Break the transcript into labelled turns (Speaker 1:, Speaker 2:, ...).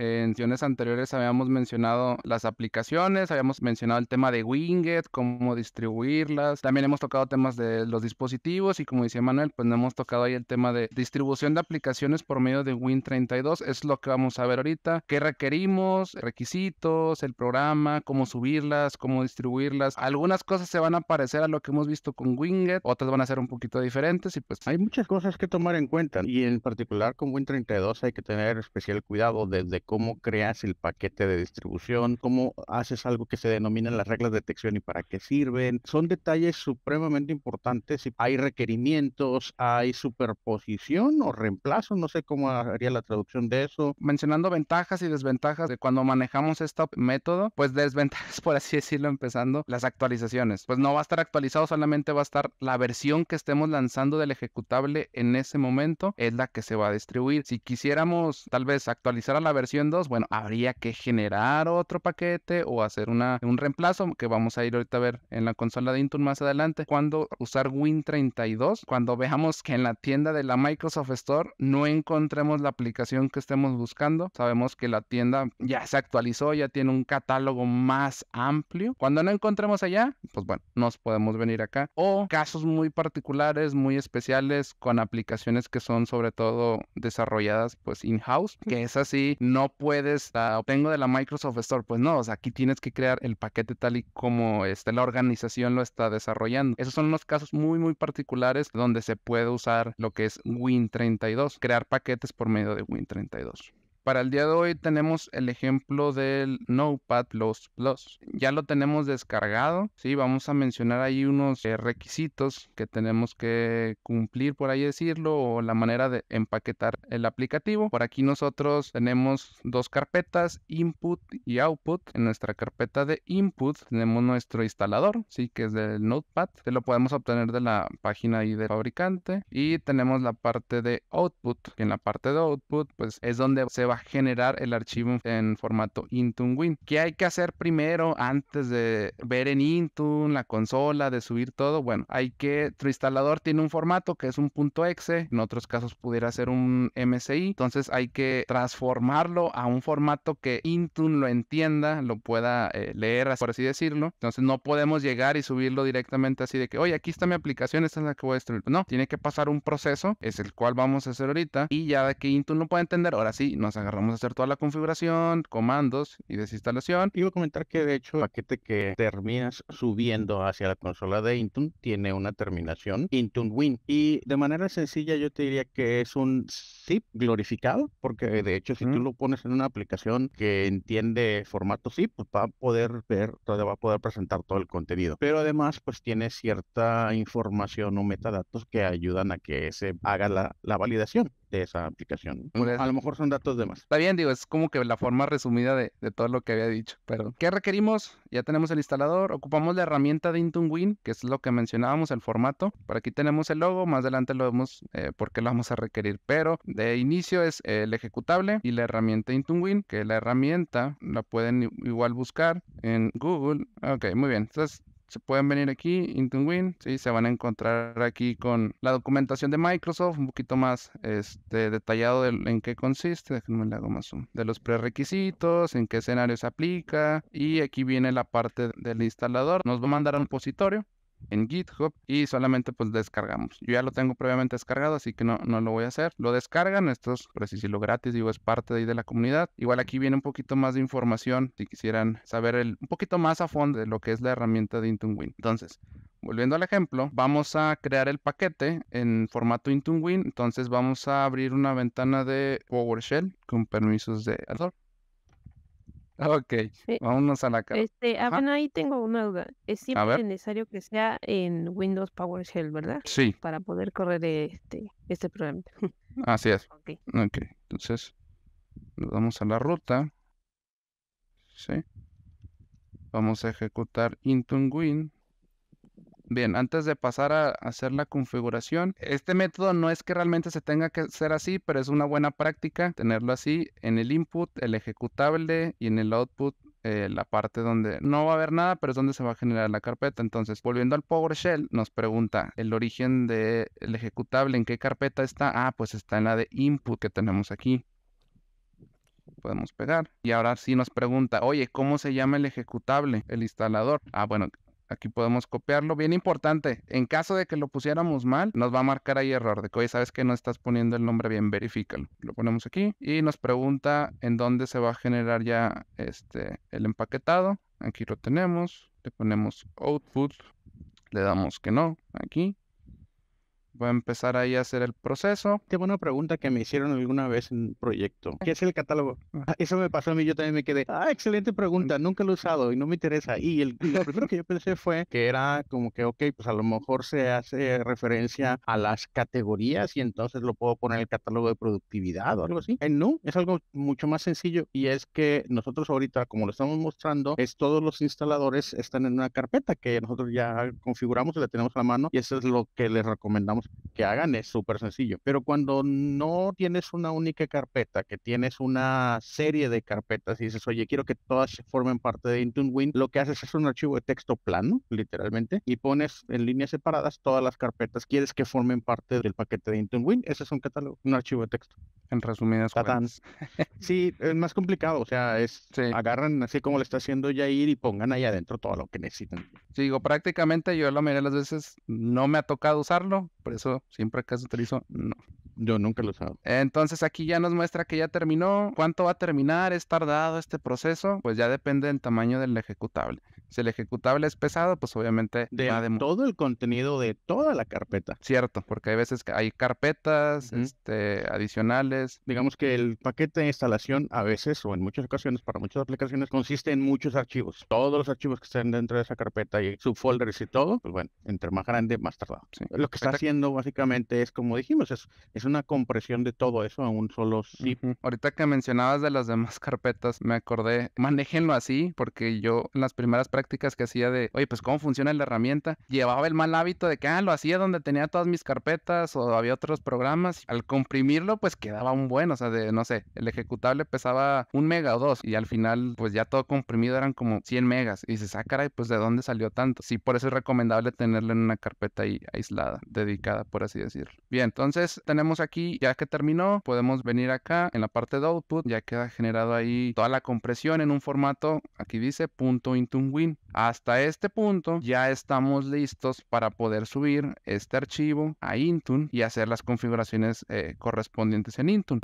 Speaker 1: En sesiones anteriores habíamos mencionado las aplicaciones, habíamos mencionado el tema de Winget, cómo distribuirlas. También hemos tocado temas de los dispositivos y como decía Manuel, pues no hemos tocado ahí el tema de distribución de aplicaciones por medio de Win32. Es lo que vamos a ver ahorita. ¿Qué requerimos? Requisitos, el programa, cómo subirlas, cómo distribuirlas. Algunas cosas se van a parecer a lo que hemos visto con Winget, otras van a ser un poquito diferentes y pues...
Speaker 2: Hay muchas cosas que tomar en cuenta y en particular con Win32 hay que tener especial cuidado desde cómo creas el paquete de distribución, cómo haces algo que se denomina las reglas de detección y para qué sirven. Son detalles supremamente importantes. Hay requerimientos, hay superposición o reemplazo, no sé cómo haría la traducción de eso. Mencionando
Speaker 1: ventajas y desventajas de cuando manejamos este método, pues desventajas, por así decirlo, empezando las actualizaciones. Pues no va a estar actualizado, solamente va a estar la versión que estemos lanzando del ejecutable en ese momento es la que se va a distribuir. Si quisiéramos tal vez actualizar a la versión 2, bueno, habría que generar otro paquete o hacer una, un reemplazo que vamos a ir ahorita a ver en la consola de Intune más adelante. Cuando usar Win32, cuando veamos que en la tienda de la Microsoft Store no encontremos la aplicación que estemos buscando, sabemos que la tienda ya se actualizó, ya tiene un catálogo más amplio. Cuando no encontremos allá, pues bueno, nos podemos venir acá. O casos muy particulares, muy especiales con aplicaciones que son sobre todo desarrolladas pues in-house, que es así, no puedes, ah, obtengo de la Microsoft Store. Pues no, o sea, aquí tienes que crear el paquete tal y como este, la organización lo está desarrollando. Esos son unos casos muy, muy particulares donde se puede usar lo que es Win32, crear paquetes por medio de Win32. Para el día de hoy tenemos el ejemplo del Notepad++. Ya lo tenemos descargado, ¿sí? Vamos a mencionar ahí unos eh, requisitos que tenemos que cumplir, por ahí decirlo, o la manera de empaquetar el aplicativo. Por aquí nosotros tenemos dos carpetas, input y output. En nuestra carpeta de input tenemos nuestro instalador, ¿sí? Que es del Notepad. que lo podemos obtener de la página ahí del fabricante. Y tenemos la parte de output. En la parte de output, pues es donde se va generar el archivo en formato Intune Win. ¿Qué hay que hacer primero antes de ver en Intune, la consola, de subir todo? Bueno, hay que, tu instalador tiene un formato que es un .exe, en otros casos pudiera ser un MSI, entonces hay que transformarlo a un formato que Intune lo entienda, lo pueda eh, leer, por así decirlo. Entonces no podemos llegar y subirlo directamente así de que, oye, aquí está mi aplicación, esta es la que voy a destruir. No, tiene que pasar un proceso, es el cual vamos a hacer ahorita, y ya de que Intune lo pueda entender, ahora sí, nos agarramos a hacer toda la
Speaker 2: configuración, comandos y desinstalación. voy a comentar que de hecho el paquete que terminas subiendo hacia la consola de Intune tiene una terminación Intune Win y de manera sencilla yo te diría que es un zip glorificado porque de hecho si tú lo pones en una aplicación que entiende formato zip pues va a poder ver, va a poder presentar todo el contenido. Pero además pues tiene cierta información o metadatos que ayudan a que se haga la, la validación de esa aplicación. A lo mejor son datos de más. Está bien, digo, es como
Speaker 1: que la forma resumida de, todo lo que había dicho. Pero, ¿qué requerimos? Ya tenemos el instalador, ocupamos la herramienta de Win, que es lo que mencionábamos, el formato. Por aquí tenemos el logo, más adelante lo vemos eh, porque lo vamos a requerir. Pero de inicio es el ejecutable y la herramienta Win, que la herramienta la pueden igual buscar en Google. Ok, muy bien. Entonces, se pueden venir aquí, Win ¿sí? se van a encontrar aquí con la documentación de Microsoft, un poquito más este, detallado en qué consiste, déjenme le hago más zoom, de los prerequisitos, en qué escenario se aplica, y aquí viene la parte del instalador, nos va a mandar a un repositorio, en GitHub y solamente pues descargamos. Yo ya lo tengo previamente descargado, así que no, no lo voy a hacer. Lo descargan, esto es por gratis, digo, es parte de ahí de la comunidad. Igual aquí viene un poquito más de información si quisieran saber el, un poquito más a fondo de lo que es la herramienta de Intunwin. Entonces, Volviendo al ejemplo, vamos a crear el paquete en formato Win. Entonces vamos a abrir una ventana de PowerShell con permisos de Azure. Ok, Vamos eh, vámonos a la Este,
Speaker 2: ah, bueno, ahí tengo una duda. Es siempre necesario que sea en Windows PowerShell, ¿verdad? Sí. Para poder correr este, este programa. Así es. Ok.
Speaker 1: entonces, nos vamos a la ruta. Sí. Vamos a ejecutar Intune Win. Bien, antes de pasar a hacer la configuración, este método no es que realmente se tenga que hacer así, pero es una buena práctica tenerlo así en el input, el ejecutable y en el output eh, la parte donde no va a haber nada, pero es donde se va a generar la carpeta. Entonces, volviendo al PowerShell, nos pregunta el origen del ejecutable, en qué carpeta está. Ah, pues está en la de input que tenemos aquí. Podemos pegar. Y ahora sí nos pregunta, oye, ¿cómo se llama el ejecutable, el instalador? Ah, bueno, Aquí podemos copiarlo. Bien importante, en caso de que lo pusiéramos mal, nos va a marcar ahí error de que, oye, sabes que no estás poniendo el nombre bien, verifícalo. Lo ponemos aquí y nos pregunta en dónde se va a generar ya este, el empaquetado. Aquí lo tenemos, le ponemos
Speaker 2: output, le damos que no, aquí, Voy a empezar ahí a hacer el proceso. Qué buena pregunta que me hicieron alguna vez en un proyecto. Eh. ¿Qué es el catálogo? Ah. Ah, eso me pasó a mí, yo también me quedé. Ah, excelente pregunta, nunca lo he usado y no me interesa. Y, el, lo primero que yo pensé fue que era como que, ok, pues a lo mejor se hace referencia a las categorías y entonces lo puedo poner en el catálogo de productividad o algo así. En no, es algo mucho más sencillo y es que nosotros ahorita, como lo estamos mostrando, es todos los instaladores están en una carpeta que nosotros ya configuramos y la tenemos a la mano y eso es lo que les recomendamos que hagan es súper sencillo. Pero cuando no tienes una única carpeta, que tienes una serie de carpetas y dices, oye, quiero que todas formen parte de Intune Win, lo que haces es un archivo de texto plano, literalmente, y pones en líneas separadas todas las carpetas. Quieres que formen parte del paquete de Intune Win. Ese es un catálogo, un archivo de texto en resumidas cuentas. Sí, es más complicado, o sea, es agarran así como le está haciendo Jair y pongan ahí adentro todo lo que necesitan.
Speaker 1: Sí, digo, prácticamente yo la mayoría de las veces no me ha tocado usarlo, por eso siempre que se utilizo, no. Yo nunca lo he usado. Entonces aquí ya nos muestra que ya terminó. ¿Cuánto va a terminar? ¿Es tardado este proceso? Pues ya depende del tamaño del ejecutable. Si el ejecutable es pesado, pues obviamente de, todo el contenido de toda la carpeta. Cierto, porque hay veces que hay
Speaker 2: carpetas este, adicionales. Digamos que el paquete de instalación a veces o en muchas ocasiones para muchas aplicaciones consiste en muchos archivos. Todos los archivos que estén dentro de esa carpeta y subfolders y todo, pues bueno, entre más grande, más tardado. Lo que está haciendo básicamente es, como dijimos, es, es una compresión de todo eso a un solo zip. Ahorita que mencionabas de las demás
Speaker 1: carpetas, me acordé, manéjenlo así porque yo en las primeras prácticas que hacía de, oye, pues cómo funciona la herramienta, llevaba el mal hábito de que ah, lo hacía donde tenía todas mis carpetas o había otros programas. Al comprimirlo, pues quedaba un buen, o sea, de, no sé, el ejecutable pesaba un mega o dos y al final, pues ya todo comprimido eran como 100 megas. Y se ah, caray, pues de dónde salió tanto. Sí, por eso es recomendable tenerlo en una carpeta ahí aislada, dedicada, por así decirlo. Bien, entonces tenemos aquí, ya que terminó, podemos venir acá en la parte de output, ya queda generado ahí toda la compresión en un formato, aquí dice, punto hasta este punto ya estamos listos para poder subir este archivo a Intune y hacer las configuraciones eh, correspondientes en Intune.